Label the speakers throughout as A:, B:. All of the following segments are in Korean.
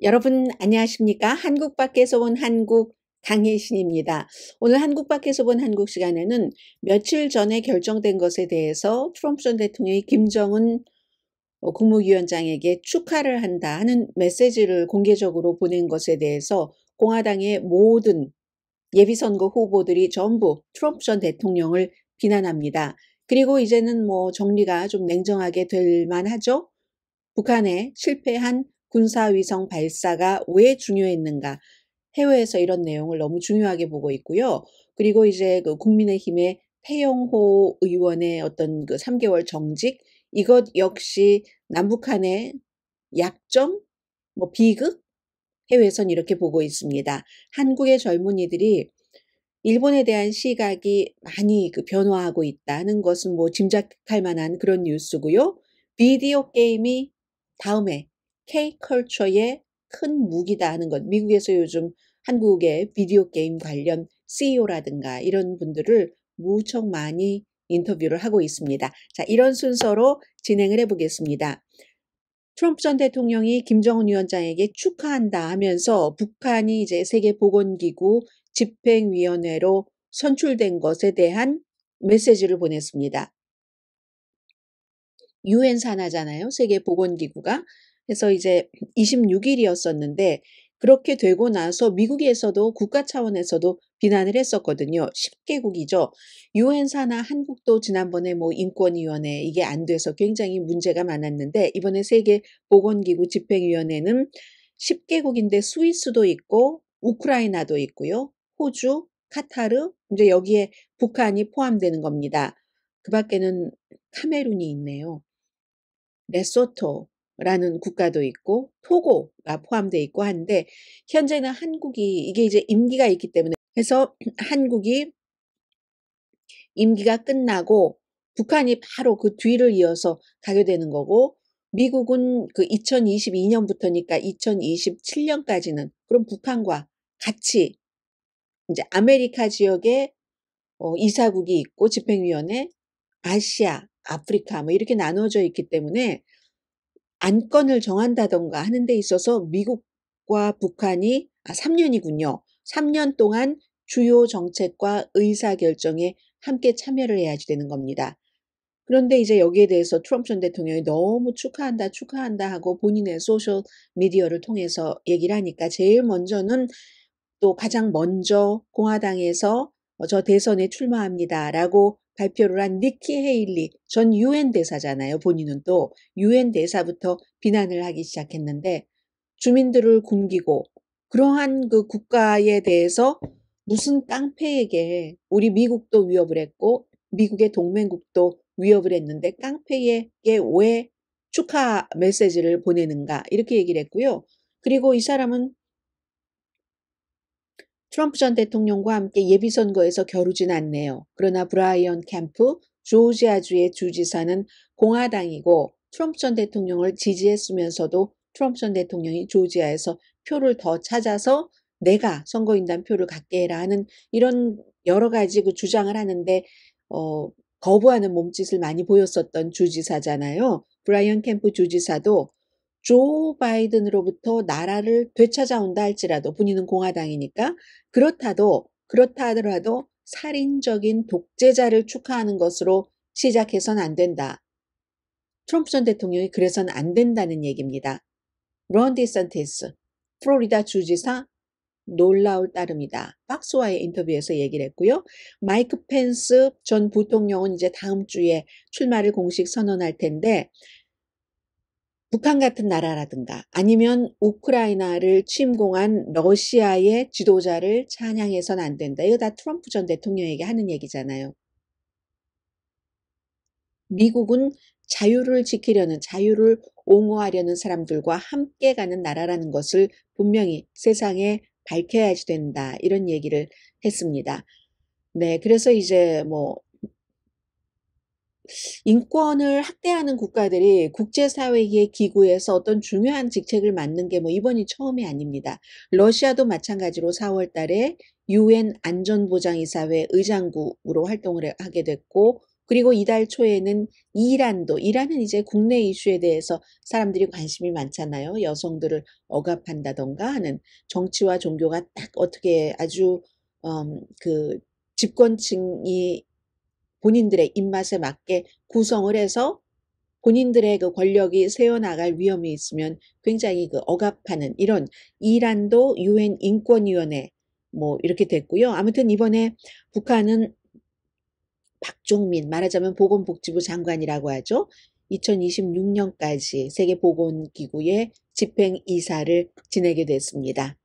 A: 여러분 안녕하십니까 한국 밖에서 온 한국 강혜신입니다. 오늘 한국 밖에서 본 한국 시간에는 며칠 전에 결정된 것에 대해서 트럼프 전 대통령이 김정은 어, 국무위원장에게 축하를 한다 하는 메시지를 공개적으로 보낸 것에 대해서 공화당의 모든 예비선거 후보들이 전부 트럼프 전 대통령을 비난합니다. 그리고 이제는 뭐 정리가 좀 냉정하게 될 만하죠. 북한에 실패한 군사위성 발사가 왜 중요했는가. 해외에서 이런 내용을 너무 중요하게 보고 있고요. 그리고 이제 그 국민의힘의 태영호 의원의 어떤 그 3개월 정직, 이것 역시 남북한의 약점, 뭐 비극, 해외선 에 이렇게 보고 있습니다. 한국의 젊은이들이 일본에 대한 시각이 많이 그 변화하고 있다는 것은 뭐 짐작할 만한 그런 뉴스고요. 비디오 게임이 다음에 K-컬처의 큰 무기다 하는 것. 미국에서 요즘 한국의 비디오 게임 관련 CEO라든가 이런 분들을 무척 많이 인터뷰를 하고 있습니다. 자, 이런 순서로 진행을 해보겠습니다. 트럼프 전 대통령이 김정은 위원장에게 축하한다 하면서 북한이 이제 세계보건기구 집행위원회로 선출된 것에 대한 메시지를 보냈습니다. 유엔 산하잖아요. 세계보건기구가. 그래서 이제 26일이었었는데 그렇게 되고 나서 미국에서도 국가 차원에서도 비난을 했었거든요. 10개국이죠. 유엔 사나 한국도 지난번에 뭐 인권위원회 이게 안 돼서 굉장히 문제가 많았는데 이번에 세계 보건기구 집행위원회는 10개국인데 스위스도 있고 우크라이나도 있고요. 호주, 카타르, 이제 여기에 북한이 포함되는 겁니다. 그 밖에는 카메룬이 있네요. 레소토, 라는 국가도 있고 토고가 포함되어 있고 한데 현재는 한국이 이게 이제 임기가 있기 때문에 그래서 한국이 임기가 끝나고 북한이 바로 그 뒤를 이어서 가게 되는 거고 미국은 그 2022년부터니까 2027년까지는 그럼 북한과 같이 이제 아메리카 지역에 어, 이사국이 있고 집행위원회 아시아 아프리카 뭐 이렇게 나눠져 있기 때문에 안건을 정한다던가 하는 데 있어서 미국과 북한이 아, 3년이군요. 3년 동안 주요 정책과 의사결정에 함께 참여를 해야지 되는 겁니다. 그런데 이제 여기에 대해서 트럼프 전 대통령이 너무 축하한다, 축하한다 하고 본인의 소셜 미디어를 통해서 얘기를 하니까 제일 먼저는 또 가장 먼저 공화당에서 어, 저 대선에 출마합니다라고 발표를 한 니키 헤일리 전 유엔 대사잖아요. 본인은 또 유엔 대사부터 비난을 하기 시작했는데 주민들을 굶기고 그러한 그 국가에 대해서 무슨 깡패에게 우리 미국도 위협을 했고 미국의 동맹국도 위협을 했는데 깡패에게 왜 축하 메시지를 보내는가 이렇게 얘기를 했고요. 그리고 이 사람은 트럼프 전 대통령과 함께 예비선거에서 겨루진 않네요. 그러나 브라이언 캠프, 조지아주의 주지사는 공화당이고 트럼프 전 대통령을 지지했으면서도 트럼프 전 대통령이 조지아에서 표를 더 찾아서 내가 선거인단 표를 갖게 해라 하는 이런 여러 가지 그 주장을 하는데 어, 거부하는 몸짓을 많이 보였었던 주지사잖아요. 브라이언 캠프 주지사도 조 바이든으로부터 나라를 되찾아온다 할지라도 본인은 공화당이니까 그렇다도 그렇다 하더라도 살인적인 독재자를 축하하는 것으로 시작해선 안 된다. 트럼프 전 대통령이 그래선 안 된다는 얘기입니다. 런 디산테스, 플로리다 주지사 놀라울 따름이다. 박스와의 인터뷰에서 얘기를 했고요. 마이크 펜스 전 부통령은 이제 다음 주에 출마를 공식 선언할 텐데 북한 같은 나라라든가 아니면 우크라이나를 침공한 러시아의 지도자를 찬양해선 안 된다. 이거 다 트럼프 전 대통령에게 하는 얘기잖아요. 미국은 자유를 지키려는 자유를 옹호하려는 사람들과 함께 가는 나라라는 것을 분명히 세상에 밝혀야지 된다. 이런 얘기를 했습니다. 네, 그래서 이제 뭐 인권을 학대하는 국가들이 국제사회의 기구에서 어떤 중요한 직책을 맡는 게 뭐 이번이 처음이 아닙니다. 러시아도 마찬가지로 4월 달에 UN 안전보장이사회 의장국으로 활동을 하게 됐고 그리고 이달 초에는 이란도 이란은 이제 국내 이슈에 대해서 사람들이 관심이 많잖아요. 여성들을 억압한다던가 하는 정치와 종교가 딱 어떻게 아주 음, 그 집권층이 본인들의 입맛에 맞게 구성을 해서 본인들의 그 권력이 세워나갈 위험이 있으면 굉장히 그 억압하는 이런 이란도 유엔 인권위원회 뭐 이렇게 됐고요. 아무튼 이번에 북한은 박종민 말하자면 보건복지부 장관이라고 하죠. 2026년까지 세계보건기구의 집행이사를 지내게 됐습니다.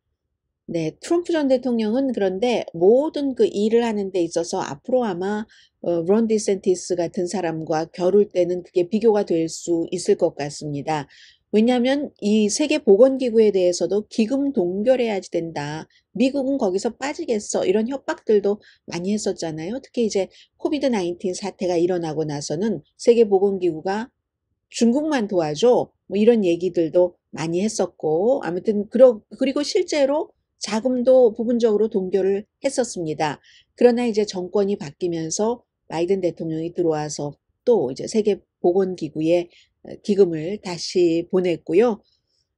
A: 네, 트럼프 전 대통령은 그런데 모든 그 일을 하는 데 있어서 앞으로 아마 어, 론 디센티스 같은 사람과 겨룰 때는 그게 비교가 될 수 있을 것 같습니다. 왜냐하면 이 세계보건기구에 대해서도 기금 동결해야지 된다. 미국은 거기서 빠지겠어. 이런 협박들도 많이 했었잖아요. 특히 이제 코비드 19 사태가 일어나고 나서는 세계보건기구가 중국만 도와줘. 뭐 이런 얘기들도 많이 했었고, 아무튼, 그러, 그리고 실제로 자금도 부분적으로 동결을 했었습니다. 그러나 이제 정권이 바뀌면서 바이든 대통령이 들어와서 또 이제 세계 보건기구에 어, 기금을 다시 보냈고요.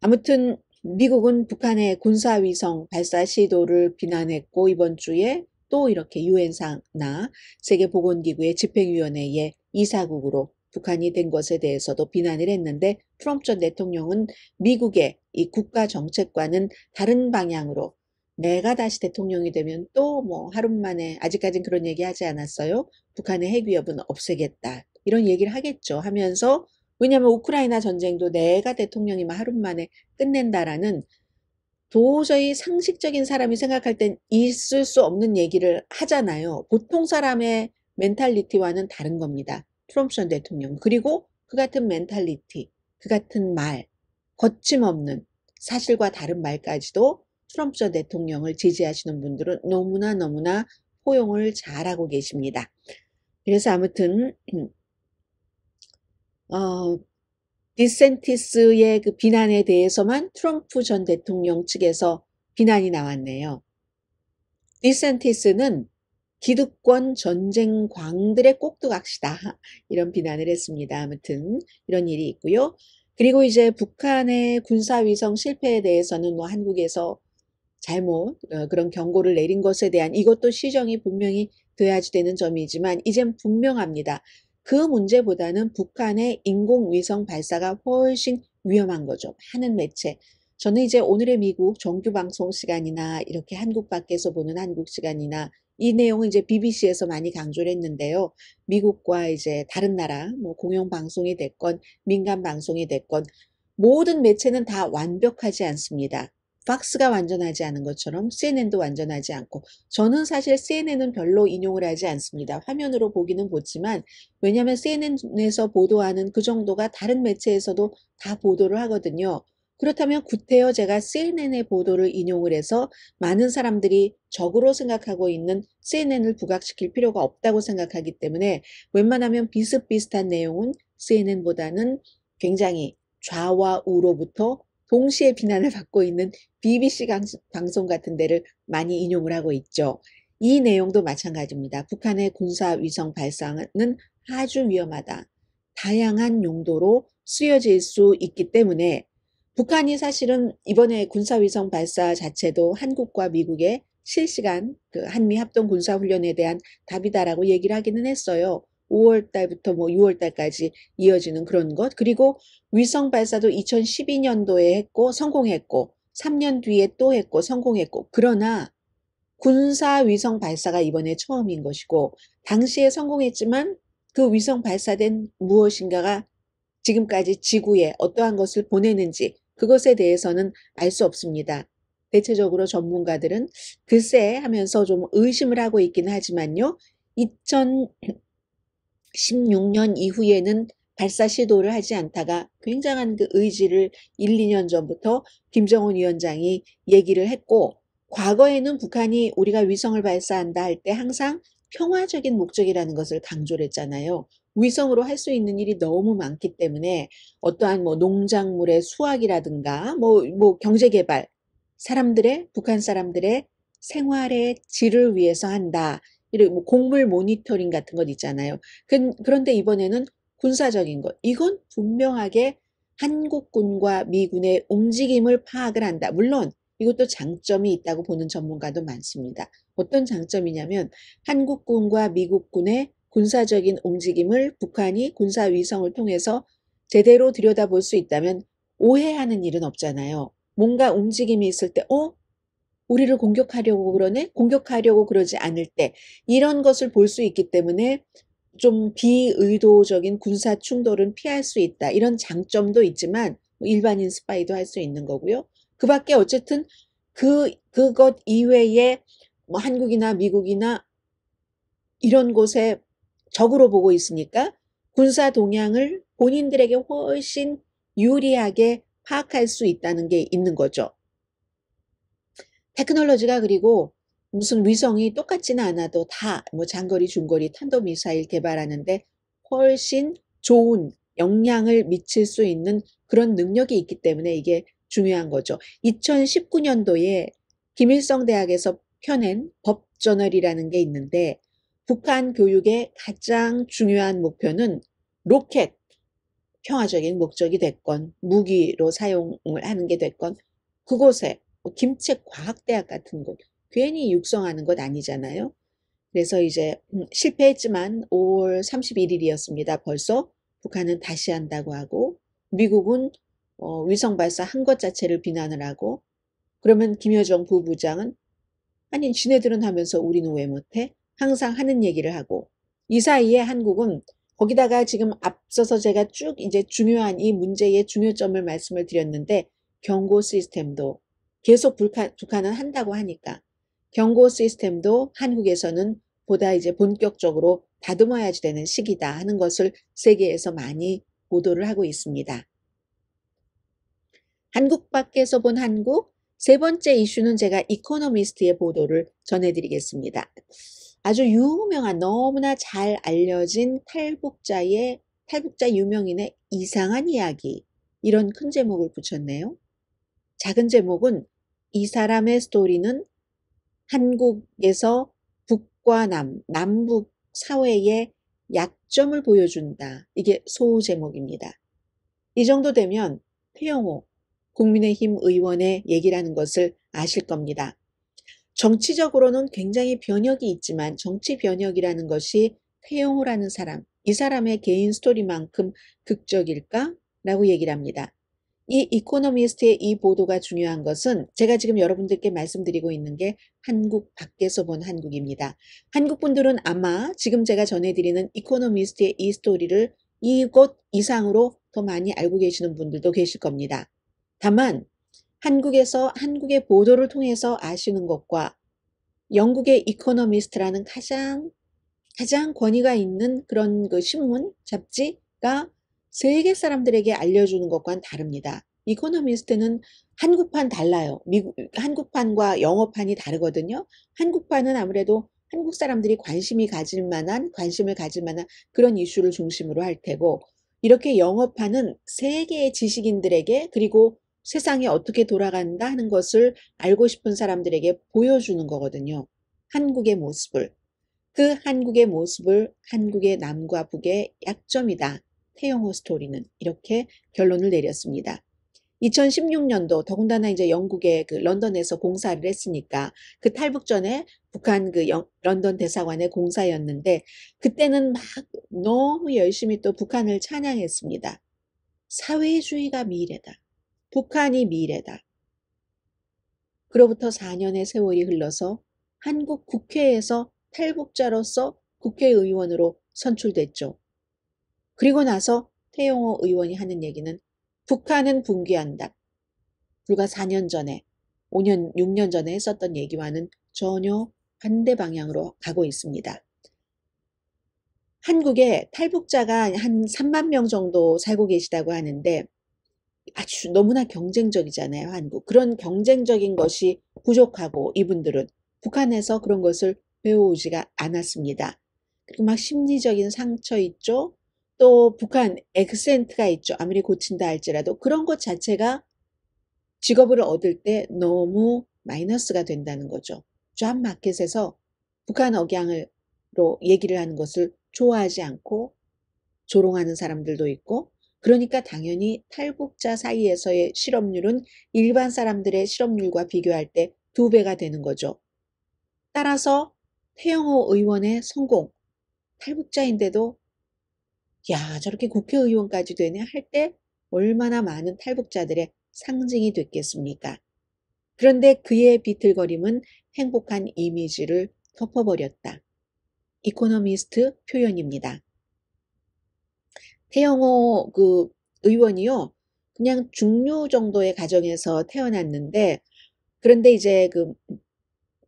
A: 아무튼 미국은 북한의 군사위성 발사 시도를 비난했고 이번 주에 또 이렇게 유엔상나 세계보건기구의 집행위원회의 이사국으로 북한이 된 것에 대해서도 비난을 했는데 트럼프 전 대통령은 미국의 이 국가 정책과는 다른 방향으로 내가 다시 대통령이 되면 또 뭐 하루 만에 아직까진 그런 얘기 하지 않았어요. 북한의 핵 위협은 없애겠다. 이런 얘기를 하겠죠. 하면서 왜냐하면 우크라이나 전쟁도 내가 대통령이면 하루 만에 끝낸다라는 도저히 상식적인 사람이 생각할 땐 있을 수 없는 얘기를 하잖아요. 보통 사람의 멘탈리티와는 다른 겁니다. 트럼프 전 대통령 그리고 그 같은 멘탈리티, 그 같은 말, 거침없는 사실과 다른 말까지도 트럼프 전 대통령을 지지하시는 분들은 너무나 너무나 포용을 잘하고 계십니다. 그래서 아무튼 어, 디센티스의 그 비난에 대해서만 트럼프 전 대통령 측에서 비난이 나왔네요. 디센티스는 기득권 전쟁광들의 꼭두각시다. 이런 비난을 했습니다. 아무튼 이런 일이 있고요. 그리고 이제 북한의 군사위성 실패에 대해서는 뭐 한국에서 잘못 어, 그런 경고를 내린 것에 대한 이것도 시정이 분명히 돼야지 되는 점이지만 이젠 분명합니다. 그 문제보다는 북한의 인공위성 발사가 훨씬 위험한 거죠. 하는 매체. 저는 이제 오늘의 미국 정규 방송 시간이나 이렇게 한국 밖에서 보는 한국 시간이나 이 내용은 이제 BBC에서 많이 강조를 했는데요. 미국과 이제 다른 나라, 뭐 공영 방송이 됐건 민간 방송이 됐건 모든 매체는 다 완벽하지 않습니다. 박스가 완전하지 않은 것처럼 CNN도 완전하지 않고 저는 사실 CNN은 별로 인용을 하지 않습니다. 화면으로 보기는 보지만 왜냐하면 CNN에서 보도하는 그 정도가 다른 매체에서도 다 보도를 하거든요. 그렇다면 구태여제가 CNN의 보도를 인용을 해서 많은 사람들이 적으로 생각하고 있는 CNN을 부각시킬 필요가 없다고 생각하기 때문에 웬만하면 비슷비슷한 내용은 CNN보다는 굉장히 좌와 우로부터 동시에 비난을 받고 있는 BBC 방송 같은 데를 많이 인용을 하고 있죠. 이 내용도 마찬가지입니다. 북한의 군사 위성 발상은 아주 위험하다. 다양한 용도로 쓰여질 수 있기 때문에 북한이 사실은 이번에 군사위성 발사 자체도 한국과 미국의 실시간 그 한미 합동 군사훈련에 대한 답이다라고 얘기를 하기는 했어요. 5월 달부터 뭐 6월 달까지 이어지는 그런 것. 그리고 위성 발사도 2012년도에 했고 성공했고 3년 뒤에 또 했고 성공했고 그러나 군사 위성 발사가 이번에 처음인 것이고 당시에 성공했지만 그 위성 발사된 무엇인가가 지금까지 지구에 어떠한 것을 보내는지 그것에 대해서는 알 수 없습니다. 대체적으로 전문가들은 글쎄 하면서 좀 의심을 하고 있긴 하지만요. 2016년 이후에는 발사 시도를 하지 않다가 굉장한 그 의지를 1, 2년 전부터 김정은 위원장이 얘기를 했고 과거에는 북한이 우리가 위성을 발사한다 할 때 항상 평화적인 목적이라는 것을 강조를 했잖아요. 위성으로 할 수 있는 일이 너무 많기 때문에 어떠한 뭐 농작물의 수확이라든가 뭐, 뭐 경제개발, 사람들의, 북한 사람들의 생활의 질을 위해서 한다. 이런 뭐 곡물 모니터링 같은 것 있잖아요. 그, 그런데 이번에는 군사적인 것. 이건 분명하게 한국군과 미군의 움직임을 파악을 한다. 물론 이것도 장점이 있다고 보는 전문가도 많습니다. 어떤 장점이냐면 한국군과 미국군의 군사적인 움직임을 북한이 군사위성을 통해서 제대로 들여다볼 수 있다면 오해하는 일은 없잖아요. 뭔가 움직임이 있을 때, 어? 우리를 공격하려고 그러네? 공격하려고 그러지 않을 때, 이런 것을 볼 수 있기 때문에 좀 비의도적인 군사 충돌은 피할 수 있다. 이런 장점도 있지만, 뭐 일반인 스파이도 할 수 있는 거고요. 그 밖에 어쨌든 그, 그것 이외에 뭐 한국이나 미국이나 이런 곳에 적으로 보고 있으니까 군사 동향을 본인들에게 훨씬 유리하게 파악할 수 있다는 게 있는 거죠. 테크놀로지가 그리고 무슨 위성이 똑같지는 않아도 다 뭐 장거리, 중거리, 탄도미사일 개발하는데 훨씬 좋은 영향을 미칠 수 있는 그런 능력이 있기 때문에 이게 중요한 거죠. 2019년도에 김일성 대학에서 펴낸 법저널이라는 게 있는데 북한 교육의 가장 중요한 목표는 로켓, 평화적인 목적이 됐건 무기로 사용을 하는 게 됐건 그곳에 뭐 김책과학대학 같은 곳 괜히 육성하는 것 아니잖아요. 그래서 이제 음, 실패했지만 5월 31일이었습니다. 벌써 북한은 다시 한다고 하고 미국은 어, 위성 발사한 것 자체를 비난을 하고 그러면 김여정 부부장은 아니 지네들은 하면서 우리는 왜 못해? 항상 하는 얘기를 하고 이 사이에 한국은 거기다가 지금 앞서서 제가 쭉 이제 중요한 이 문제의 중요점을 말씀을 드렸는데 경고 시스템도 계속 북한, 북한은 한다고 하니까 경고 시스템도 한국에서는 보다 이제 본격적으로 다듬어야지 되는 시기다 하는 것을 세계에서 많이 보도를 하고 있습니다. 한국 밖에서 본 한국 세 번째 이슈는 제가 이코노미스트의 보도를 전해드리겠습니다. 아주 유명한 너무나 잘 알려진 탈북자의 탈북자 유명인의 이상한 이야기 이런 큰 제목을 붙였네요. 작은 제목은 이 사람의 스토리는 한국에서 북과 남, 남북 사회의 약점을 보여준다. 이게 소제목입니다. 이 정도 되면 태영호 국민의힘 의원의 얘기라는 것을 아실 겁니다. 정치적으로는 굉장히 변혁이 있지만 정치 변혁이라는 것이 태영호라는 사람, 이 사람의 개인 스토리만큼 극적일까? 라고 얘기를 합니다. 이 이코노미스트의 이 보도가 중요한 것은 제가 지금 여러분들께 말씀드리고 있는 게 한국 밖에서 본 한국입니다. 한국 분들은 아마 지금 제가 전해드리는 이코노미스트의 이 스토리를 이곳 이상으로 더 많이 알고 계시는 분들도 계실 겁니다. 다만 한국에서 한국의 보도를 통해서 아시는 것과 영국의 이코노미스트라는 가장 가장 권위가 있는 그런 그 신문 잡지가 세계 사람들에게 알려주는 것과는 다릅니다. 이코노미스트는 한국판 달라요. 미국 한국판과 영어판이 다르거든요. 한국판은 아무래도 한국 사람들이 관심이 가질 만한 관심을 가질 만한 그런 이슈를 중심으로 할 테고 이렇게 영어판은 세계의 지식인들에게 그리고 세상이 어떻게 돌아간다 하는 것을 알고 싶은 사람들에게 보여주는 거거든요. 한국의 모습을. 그 한국의 모습을 한국의 남과 북의 약점이다. 태영호 스토리는 이렇게 결론을 내렸습니다. 2016년도 더군다나 이제 영국의 그 런던에서 공사를 했으니까 그 탈북전에 북한 그 영, 런던 대사관의 공사였는데 그때는 막 너무 열심히 또 북한을 찬양했습니다. 사회주의가 미래다. 북한이 미래다. 그로부터 4년의 세월이 흘러서 한국 국회에서 탈북자로서 국회의원으로 선출됐죠. 그리고 나서 태용호 의원이 하는 얘기는 북한은 붕괴한다. 불과 4년 전에, 5년, 6년 전에 했었던 얘기와는 전혀 반대 방향으로 가고 있습니다. 한국에 탈북자가 한 3만 명 정도 살고 계시다고 하는데 아주 너무나 경쟁적이잖아요. 한국. 그런 경쟁적인 것이 부족하고 이분들은 북한에서 그런 것을 배우지가 않았습니다. 그리고 막 심리적인 상처 있죠. 또 북한 액센트가 있죠. 아무리 고친다 할지라도 그런 것 자체가 직업을 얻을 때 너무 마이너스가 된다는 거죠. 주한 마켓에서 북한 억양으로 얘기를 하는 것을 좋아하지 않고 조롱하는 사람들도 있고 그러니까 당연히 탈북자 사이에서의 실업률은 일반 사람들의 실업률과 비교할 때 두 배가 되는 거죠. 따라서 태영호 의원의 성공, 탈북자인데도 야 저렇게 국회의원까지 되네 할 때 얼마나 많은 탈북자들의 상징이 됐겠습니까? 그런데 그의 비틀거림은 행복한 이미지를 덮어버렸다. 이코노미스트 표현입니다. 태영호 그 의원이요. 그냥 중류 정도의 가정에서 태어났는데 그런데 이제 그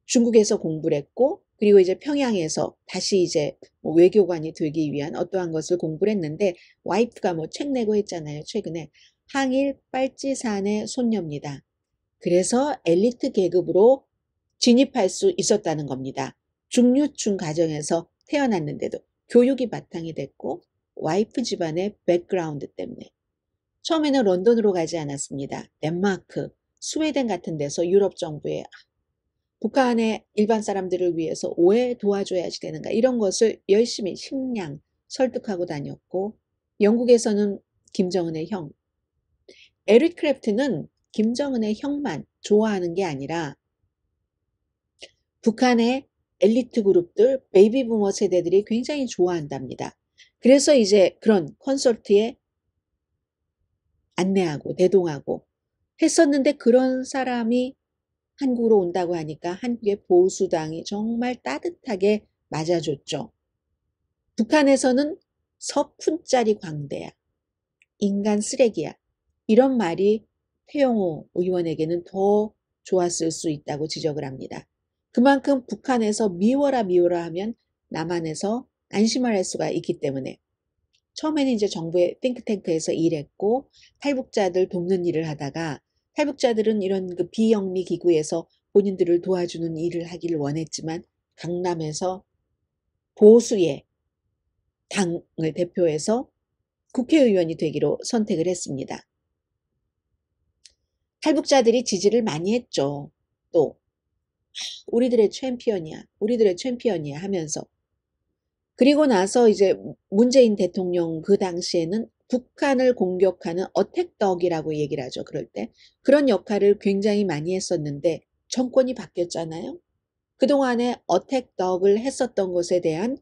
A: 중국에서 공부를 했고 그리고 이제 평양에서 다시 이제 뭐 외교관이 되기 위한 어떠한 것을 공부를 했는데 와이프가 뭐 책 내고 했잖아요. 최근에 항일 빨치산의 손녀입니다. 그래서 엘리트 계급으로 진입할 수 있었다는 겁니다. 중류층 가정에서 태어났는데도 교육이 바탕이 됐고 와이프 집안의 백그라운드 때문에. 처음에는 런던으로 가지 않았습니다. 덴마크, 스웨덴 같은 데서 유럽 정부에 아, 북한의 일반 사람들을 위해서 오해 도와줘야지 되는가 이런 것을 열심히 식량 설득하고 다녔고 영국에서는 김정은의 형 에릭 크래프트는 김정은의 형만 좋아하는 게 아니라 북한의 엘리트 그룹들 베이비 부머 세대들이 굉장히 좋아한답니다. 그래서 이제 그런 콘서트에 안내하고 대동하고 했었는데 그런 사람이 한국으로 온다고 하니까 한국의 보수당이 정말 따뜻하게 맞아줬죠. 북한에서는 서푼짜리 광대야, 인간 쓰레기야 이런 말이 태영호 의원에게는 더 좋았을 수 있다고 지적을 합니다. 그만큼 북한에서 미워라 미워라 하면 남한에서 안심을 할 수가 있기 때문에 처음에는 이제 정부의 띵크탱크에서 일했고 탈북자들 돕는 일을 하다가 탈북자들은 이런 그 비영리 기구에서 본인들을 도와주는 일을 하기를 원했지만 강남에서 보수의 당을 대표해서 국회의원이 되기로 선택을 했습니다. 탈북자들이 지지를 많이 했죠. 또 우리들의 챔피언이야, 우리들의 챔피언이야 하면서 그리고 나서 이제 문재인 대통령 그 당시에는 북한을 공격하는 어택덕이라고 얘기를 하죠. 그럴 때 그런 역할을 굉장히 많이 했었는데 정권이 바뀌었잖아요. 그동안에 어택덕을 했었던 것에 대한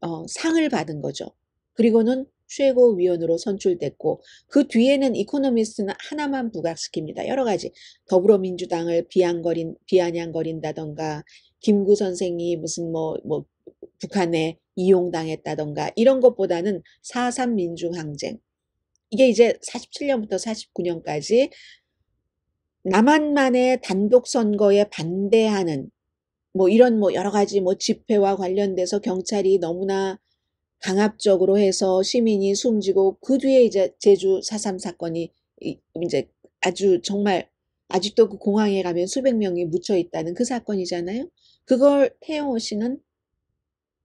A: 어, 상을 받은 거죠. 그리고는 최고위원으로 선출됐고 그 뒤에는 이코노미스트는 하나만 부각시킵니다. 여러 가지 더불어민주당을 비안거린 비아냥거린다던가 김구 선생이 무슨 뭐뭐 북한에 이용당했다던가 이런 것보다는 4.3 민중항쟁 이게 이제 47년부터 49년까지 남한만의 단독 선거에 반대하는 뭐 이런 뭐 여러 가지 뭐 집회와 관련돼서 경찰이 너무나 강압적으로 해서 시민이 숨지고 그 뒤에 이제 제주 4.3 사건이 이제 아주 정말 아직도 그 공항에 가면 수백 명이 묻혀 있다는 그 사건이잖아요. 그걸 태영호 씨는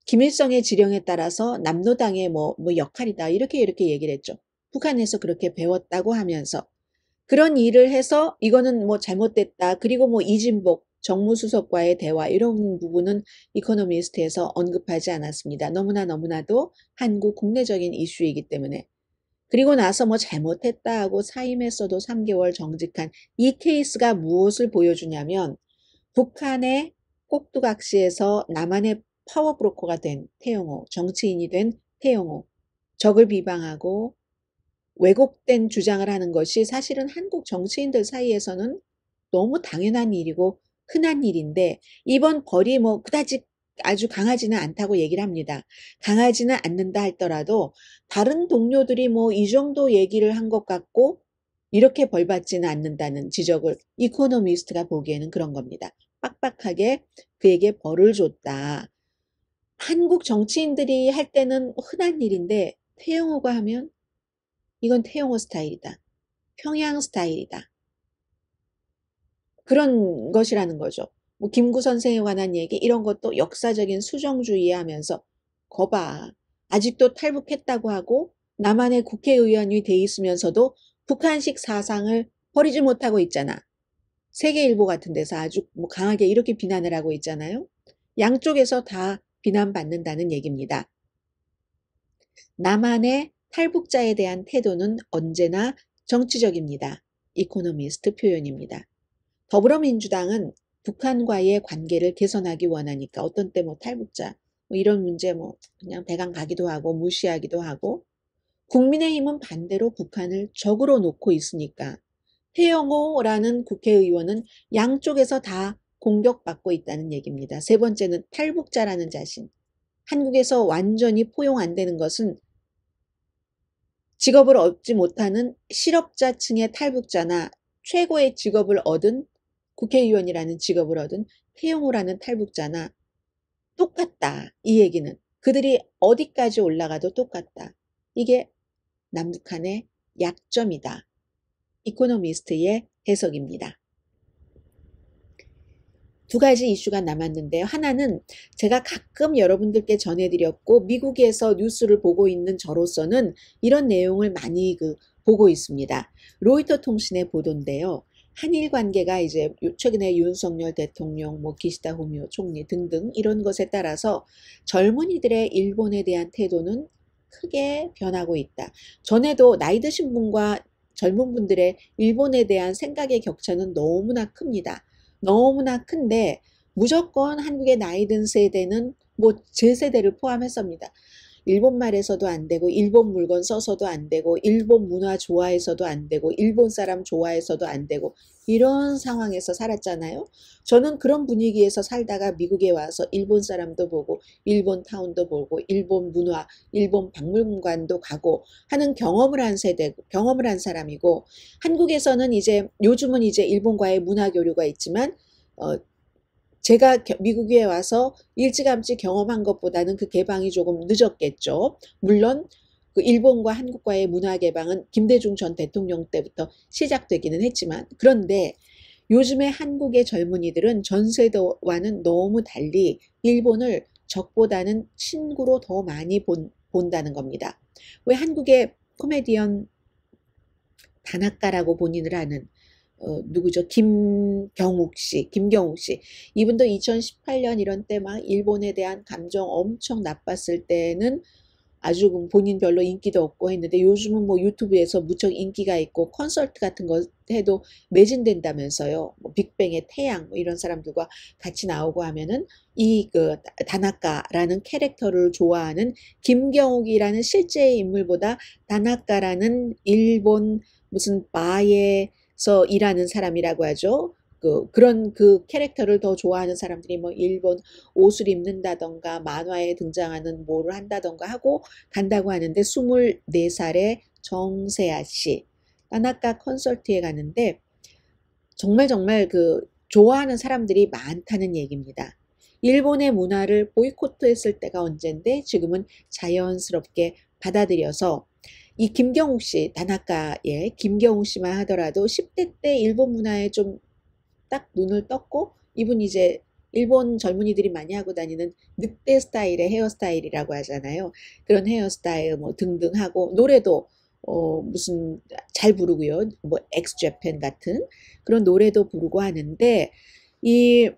A: 김일성의 지령에 따라서 남노당의 뭐, 뭐 역할이다 이렇게 이렇게 얘기를 했죠. 북한에서 그렇게 배웠다고 하면서 그런 일을 해서 이거는 뭐 잘못됐다. 그리고 뭐 이진복 정무수석과의 대화 이런 부분은 이코노미스트에서 언급하지 않았습니다. 너무나 너무나도 한국 국내적인 이슈이기 때문에. 그리고 나서 뭐 잘못했다 하고 사임했어도 3개월 정직한 이 케이스가 무엇을 보여주냐면 북한의 꼭두각시에서 남한의 파워브로커가 된 태영호, 정치인이 된 태영호, 적을 비방하고 왜곡된 주장을 하는 것이 사실은 한국 정치인들 사이에서는 너무 당연한 일이고 흔한 일인데 이번 벌이 뭐 그다지 아주 강하지는 않다고 얘기를 합니다. 강하지는 않는다 할더라도 다른 동료들이 뭐 이 정도 얘기를 한 것 같고 이렇게 벌 받지는 않는다는 지적을 이코노미스트가 보기에는 그런 겁니다. 빡빡하게 그에게 벌을 줬다. 한국 정치인들이 할 때는 흔한 일인데 태영호가 하면 이건 태영호 스타일이다. 평양 스타일이다. 그런 것이라는 거죠. 뭐 김구 선생에 관한 얘기 이런 것도 역사적인 수정주의 하면서 거봐 아직도 탈북했다고 하고 남한의 국회의원이 돼 있으면서도 북한식 사상을 버리지 못하고 있잖아. 세계일보 같은 데서 아주 뭐 강하게 이렇게 비난을 하고 있잖아요. 양쪽에서 다 비난받는다는 얘기입니다. 남한의 탈북자에 대한 태도는 언제나 정치적입니다. 이코노미스트 표현입니다. 더불어민주당은 북한과의 관계를 개선하기 원하니까 어떤 때 뭐 탈북자 뭐 이런 문제 뭐 그냥 배강 가기도 하고 무시하기도 하고 국민의힘은 반대로 북한을 적으로 놓고 있으니까 태영호라는 국회의원은 양쪽에서 다 공격받고 있다는 얘기입니다. 세 번째는 탈북자라는 자신. 한국에서 완전히 포용 안 되는 것은 직업을 얻지 못하는 실업자층의 탈북자나 최고의 직업을 얻은 국회의원이라는 직업을 얻은 태용호라는 탈북자나 똑같다. 이 얘기는 그들이 어디까지 올라가도 똑같다. 이게 남북한의 약점이다. 이코노미스트의 해석입니다. 두 가지 이슈가 남았는데 요 하나는 제가 가끔 여러분들께 전해드렸고 미국에서 뉴스를 보고 있는 저로서는 이런 내용을 많이 그 보고 있습니다. 로이터 통신의 보도인데요. 한일 관계가 이제 최근에 윤석열 대통령, 뭐 기시다 후미오 총리 등등 이런 것에 따라서 젊은이들의 일본에 대한 태도는 크게 변하고 있다. 전에도 나이 드신 분과 젊은 분들의 일본에 대한 생각의 격차는 너무나 큽니다. 너무나 큰데 무조건 한국의 나이 든 세대는 뭐 제 세대를 포함했서입니다 일본 말에서도 안 되고 일본 물건 써서도 안 되고 일본 문화 좋아해서도 안 되고 일본 사람 좋아해서도 안 되고 이런 상황에서 살았잖아요. 저는 그런 분위기에서 살다가 미국에 와서 일본 사람도 보고 일본 타운도 보고 일본 문화, 일본 박물관도 가고 하는 경험을 한 세대, 경험을 한 사람이고 한국에서는 이제 요즘은 이제 일본과의 문화 교류가 있지만 어, 제가 미국에 와서 일찌감치 경험한 것보다는 그 개방이 조금 늦었겠죠. 물론 그 일본과 한국과의 문화 개방은 김대중 전 대통령 때부터 시작되기는 했지만 그런데 요즘에 한국의 젊은이들은 전세대와는 너무 달리 일본을 적보다는 친구로 더 많이 본, 본다는 겁니다. 왜 한국의 코미디언 단학가라고 본인을 하는 어, 누구죠? 김경욱 씨, 김경욱 씨. 이분도 2018년 이런 때 막 일본에 대한 감정 엄청 나빴을 때는 아주 그 본인 별로 인기도 없고 했는데 요즘은 뭐 유튜브에서 무척 인기가 있고 컨설트 같은 거 해도 매진된다면서요. 뭐 빅뱅의 태양 뭐 이런 사람들과 같이 나오고 하면은 이 그 다나카라는 캐릭터를 좋아하는 김경욱이라는 실제 인물보다 다나카라는 일본 무슨 바의 서 일하는 사람이라고 하죠. 그, 그런 그 캐릭터를 더 좋아하는 사람들이 뭐 일본 옷을 입는다던가 만화에 등장하는 뭐를 한다던가 하고 간다고 하는데 24살의 정세아 씨. 까나까 컨설트에 가는데 정말 정말 그 좋아하는 사람들이 많다는 얘기입니다. 일본의 문화를 보이콧했을 때가 언젠데 지금은 자연스럽게 받아들여서 이 김경욱 씨, 다나카의 김경욱 씨만 하더라도 10대 때 일본 문화에 좀 딱 눈을 떴고 이분 이제 일본 젊은이들이 많이 하고 다니는 늑대 스타일의 헤어스타일이라고 하잖아요. 그런 헤어스타일 뭐 등등 하고 노래도 어 무슨 잘 부르고요. 뭐 엑스 제팬 같은 그런 노래도 부르고 하는데 이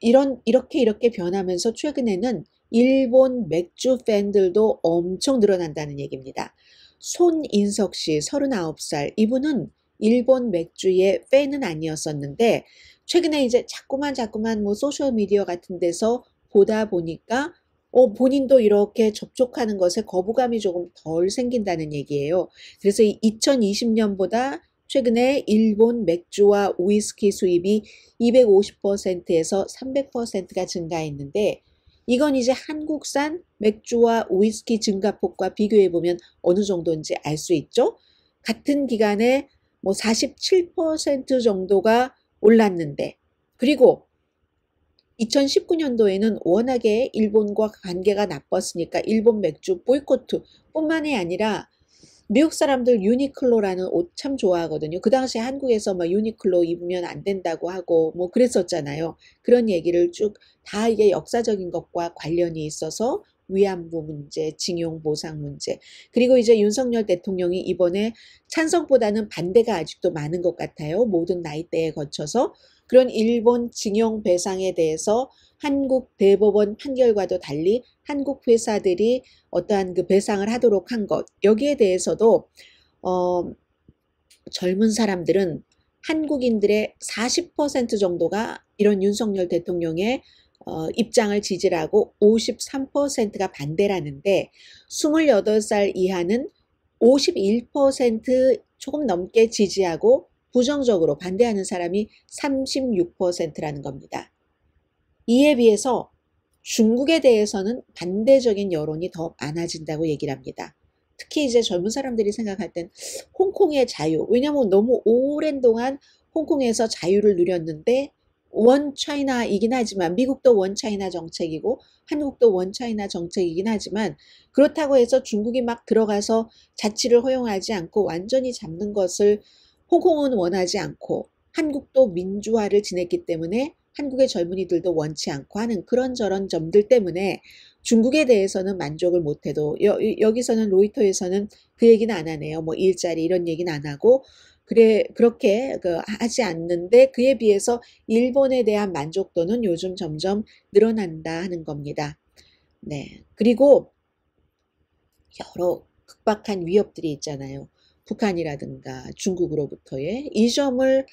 A: 이런 이렇게 이렇게 변하면서 최근에는 일본 맥주 팬들도 엄청 늘어난다는 얘기입니다. 손인석 씨 39살 이분은 일본 맥주의 팬은 아니었었는데 최근에 이제 자꾸만 자꾸만 뭐 소셜 미디어 같은 데서 보다 보니까 어, 본인도 이렇게 접촉하는 것에 거부감이 조금 덜 생긴다는 얘기예요. 그래서 2020년보다 최근에 일본 맥주와 위스키 수입이 250%에서 300%가 증가했는데 이건 이제 한국산 맥주와 오이스키 증가폭과 비교해 보면 어느 정도인지 알 수 있죠. 같은 기간에 뭐 47% 정도가 올랐는데 그리고 2019년도에는 워낙에 일본과 관계가 나빴으니까 일본 맥주 보이코트 뿐만이 아니라 미국 사람들 유니클로라는 옷 참 좋아하거든요. 그 당시 한국에서 막 유니클로 입으면 안 된다고 하고 뭐 그랬었잖아요. 그런 얘기를 쭉 다 이게 역사적인 것과 관련이 있어서 위안부 문제, 징용 보상 문제. 그리고 이제 윤석열 대통령이 이번에 찬성보다는 반대가 아직도 많은 것 같아요. 모든 나이대에 거쳐서 그런 일본 징용 배상에 대해서 한국 대법원 판결과도 달리 한국 회사들이 어떠한 그 배상을 하도록 한 것 여기에 대해서도 어, 젊은 사람들은 한국인들의 40% 정도가 이런 윤석열 대통령의 어, 입장을 지지하고 53%가 반대라는데 28살 이하는 51% 조금 넘게 지지하고 부정적으로 반대하는 사람이 36%라는 겁니다. 이에 비해서 중국에 대해서는 반대적인 여론이 더 많아진다고 얘기를 합니다. 특히 이제 젊은 사람들이 생각할 땐 홍콩의 자유. 왜냐면 너무 오랜 동안 홍콩에서 자유를 누렸는데 원 차이나이긴 하지만 미국도 원 차이나 정책이고 한국도 원 차이나 정책이긴 하지만 그렇다고 해서 중국이 막 들어가서 자치를 허용하지 않고 완전히 잡는 것을 홍콩은 원하지 않고 한국도 민주화를 지냈기 때문에 한국의 젊은이들도 원치 않고 하는 그런저런 점들 때문에 중국에 대해서는 만족을 못해도 여, 여기서는 로이터에서는 그 얘기는 안 하네요. 뭐 일자리 이런 얘기는 안 하고 그래 그렇게 그, 하지 않는데 그에 비해서 일본에 대한 만족도는 요즘 점점 늘어난다 하는 겁니다. 네 그리고 여러 극박한 위협들이 있잖아요. 북한이라든가 중국으로부터의 이 점을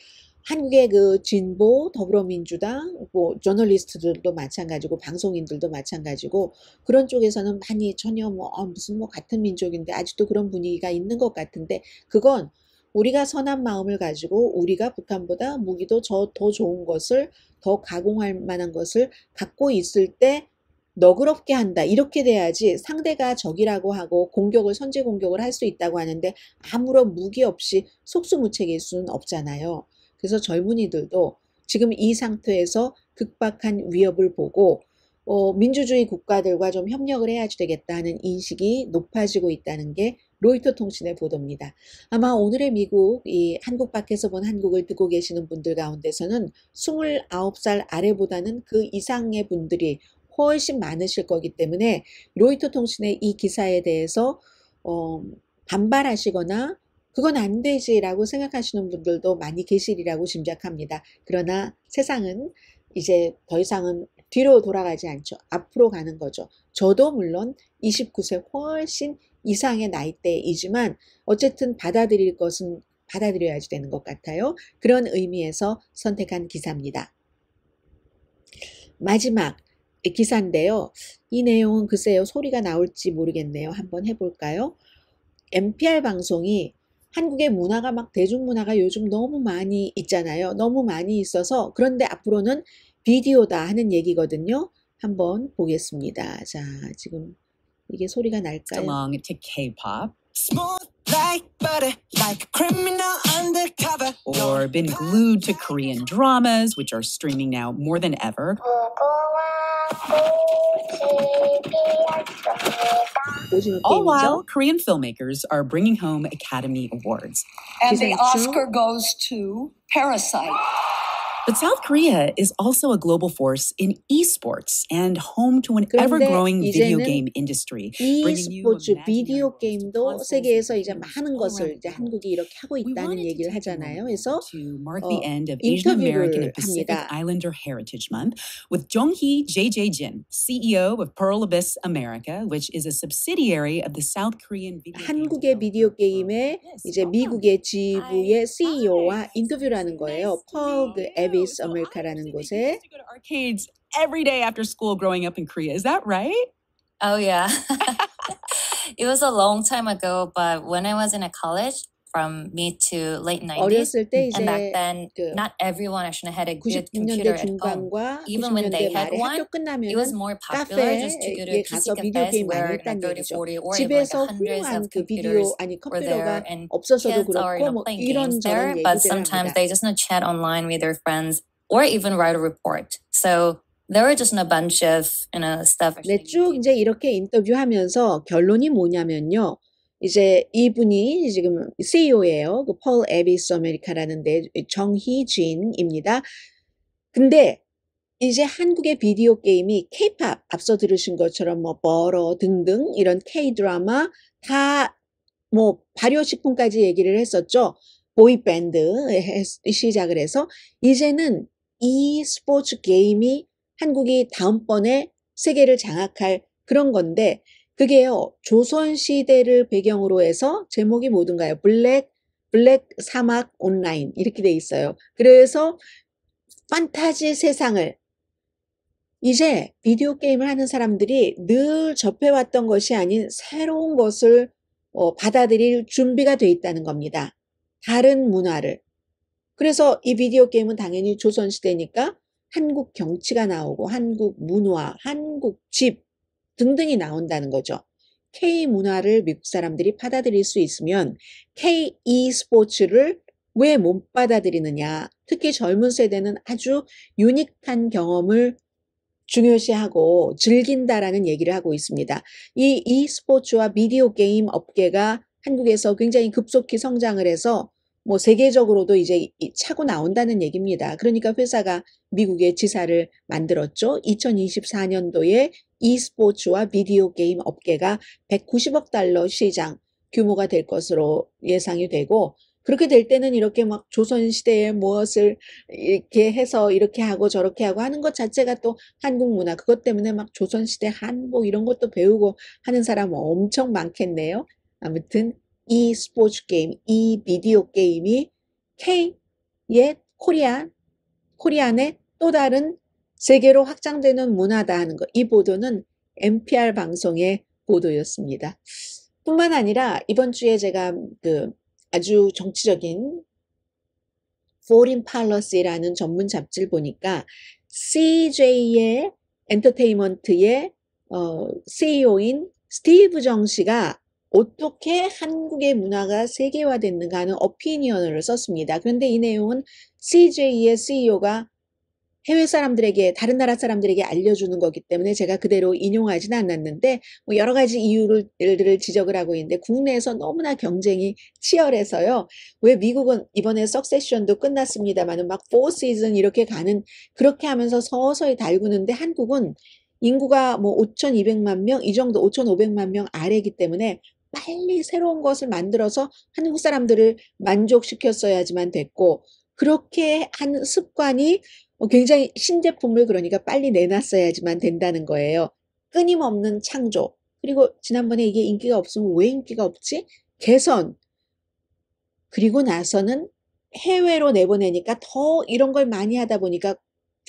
A: 한국의 그 진보 더불어민주당 뭐 저널리스트들도 마찬가지고 방송인들도 마찬가지고 그런 쪽에서는 많이 전혀 뭐 어, 무슨 뭐 같은 민족인데 아직도 그런 분위기가 있는 것 같은데 그건 우리가 선한 마음을 가지고 우리가 북한보다 무기도 저 더 좋은 것을 더 가공할 만한 것을 갖고 있을 때 너그럽게 한다. 이렇게 돼야지 상대가 적이라고 하고 공격을 선제 공격을 할 수 있다고 하는데 아무런 무기 없이 속수무책일 수는 없잖아요. 그래서 젊은이들도 지금 이 상태에서 극박한 위협을 보고 어, 민주주의 국가들과 좀 협력을 해야지 되겠다는 인식이 높아지고 있다는 게 로이터 통신의 보도입니다. 아마 오늘의 미국, 이 한국 밖에서 본 한국을 듣고 계시는 분들 가운데서는 29살 아래보다는 그 이상의 분들이 훨씬 많으실 거기 때문에 로이터 통신의 이 기사에 대해서 어, 반발하시거나 그건 안 되지라고 생각하시는 분들도 많이 계시리라고 짐작합니다. 그러나 세상은 이제 더 이상은 뒤로 돌아가지 않죠. 앞으로 가는 거죠. 저도 물론 29세 훨씬 이상의 나이대이지만 어쨌든 받아들일 것은 받아들여야지 되는 것 같아요. 그런 의미에서 선택한 기사입니다. 마지막 기사인데요. 이 내용은 글쎄요, 소리가 나올지 모르겠네요. 한번 해볼까요? NPR 방송이 한국의 문화가 막 대중문화가 요즘 너무 많이 있잖아요. 너무 많이 있어서 그런데 앞으로는 비디오다 하는 얘기거든요. 한번 보겠습니다. 자, 지금 이게 소리가 날까요? Along to K-pop. Smooth like butter, like a criminal undercover. Or been glued to Korean dramas, which are streaming now more than ever. All while, Korean filmmakers are bringing home Academy Awards. And the Oscar goes to Parasite. But South Korea is also a global force in esports and home to an ever-growing video game industry. e스포츠 비디오 게임도 세계에서 이제 많은 것을 이제 한국이 이렇게 하고 있다는 얘기를 하잖아요. 그래서 어, 인터뷰를 합니다. Islander Heritage Month with Jonghee JJ Jin, CEO of Pearl Abyss America, which is a subsidiary of the South Korean video 한국의 비디오 게임의 이제 미국의 지부의 CEO와 인터뷰를 하는 거예요. To 아메리카라는 곳에 arcades every day after school growing up in Korea. Is that right? Oh yeah. it was a long time ago, but when I was in a college, from mid to late 90s. And back then, 그 not everyone actually had a good computer at home. Even when they had one, it was more popular just to go to PC cafes where 30, 40, or even like hundreds of computers 아니, were there and kids are you know, playing games there, but sometimes they just not chat online with their friends or even write a report. So There were just a bunch of you know, stuff. 네, 쭉 이제 이렇게 인터뷰하면서 결론이 뭐냐면요. 이제 이분이 지금 CEO예요. 그펄 에비스 아메리카라는데 정희진입니다. 근데 이제 한국의 비디오 게임이 케이팝 앞서 들으신 것처럼 뭐 버러 등등 이런 K-드라마 다 뭐 발효식품까지 얘기를 했었죠. 보이밴드 시작을 해서 이제는 이 스포츠 게임이 한국이 다음번에 세계를 장악할 그런 건데 그게요. 조선시대를 배경으로 해서 제목이 뭐든가요? 블랙, 블랙 사막 온라인 이렇게 돼 있어요. 그래서 판타지 세상을 이제 비디오 게임을 하는 사람들이 늘 접해왔던 것이 아닌 새로운 것을 어, 받아들일 준비가 돼 있다는 겁니다. 다른 문화를. 그래서 이 비디오 게임은 당연히 조선시대니까 한국 경치가 나오고 한국 문화, 한국 집, 등등이 나온다는 거죠. K 문화를 미국 사람들이 받아들일 수 있으면 K e 스포츠를 왜 못 받아들이느냐. 특히 젊은 세대는 아주 유니크한 경험을 중요시하고 즐긴다라는 얘기를 하고 있습니다. 이 e 스포츠와 비디오 게임 업계가 한국에서 굉장히 급속히 성장을 해서 뭐 세계적으로도 이제 차고 나온다는 얘기입니다. 그러니까 회사가 미국의 지사를 만들었죠. 2024년도에 e스포츠와 비디오 게임 업계가 190억 달러 시장 규모가 될 것으로 예상이 되고 그렇게 될 때는 이렇게 막 조선시대에 무엇을 이렇게 해서 이렇게 하고 저렇게 하고 하는 것 자체가 또 한국 문화, 그것 때문에 막 조선시대 한복 이런 것도 배우고 하는 사람 엄청 많겠네요. 아무튼 이 스포츠 게임, 이 비디오 게임이 K의 코리안, 코리안의 또 다른 세계로 확장되는 문화다 하는 것. 이 보도는 NPR 방송의 보도였습니다. 뿐만 아니라 이번 주에 제가 그 아주 정치적인 Foreign Policy라는 전문 잡지를 보니까 CJ의 엔터테인먼트의 어, CEO인 스티브 정 씨가 어떻게 한국의 문화가 세계화됐는가 하는 어피니언을 썼습니다. 그런데 이 내용은 CJ의 CEO가 해외 사람들에게 다른 나라 사람들에게 알려주는 거기 때문에 제가 그대로 인용하진 않았는데 뭐 여러 가지 이유를 지적을 하고 있는데 국내에서 너무나 경쟁이 치열해서요. 왜 미국은 이번에 석세션도 끝났습니다만은 막 4시즌 이렇게 가는 그렇게 하면서 서서히 달구는데 한국은 인구가 뭐 5,200만 명 이 정도 5,500만 명 아래이기 때문에 빨리 새로운 것을 만들어서 한국 사람들을 만족시켰어야지만 됐고 그렇게 한 습관이 굉장히 신제품을 그러니까 빨리 내놨어야지만 된다는 거예요. 끊임없는 창조. 그리고 지난번에 이게 인기가 없으면 왜 인기가 없지? 개선. 그리고 나서는 해외로 내보내니까 더 이런 걸 많이 하다 보니까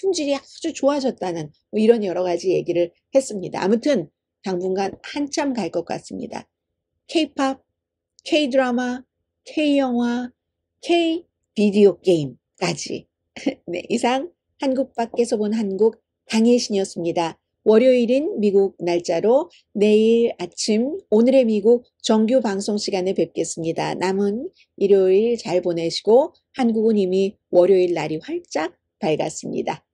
A: 품질이 아주 좋아졌다는 뭐 이런 여러 가지 얘기를 했습니다. 아무튼 당분간 한참 갈 것 같습니다. K-팝, K-드라마, K-영화, K-비디오 게임까지. 네, 이상 한국 밖에서 본 한국 당일신이었습니다. 월요일인 미국 날짜로 내일 아침 오늘의 미국 정규 방송 시간에 뵙겠습니다. 남은 일요일 잘 보내시고 한국은 이미 월요일 날이 활짝 밝았습니다.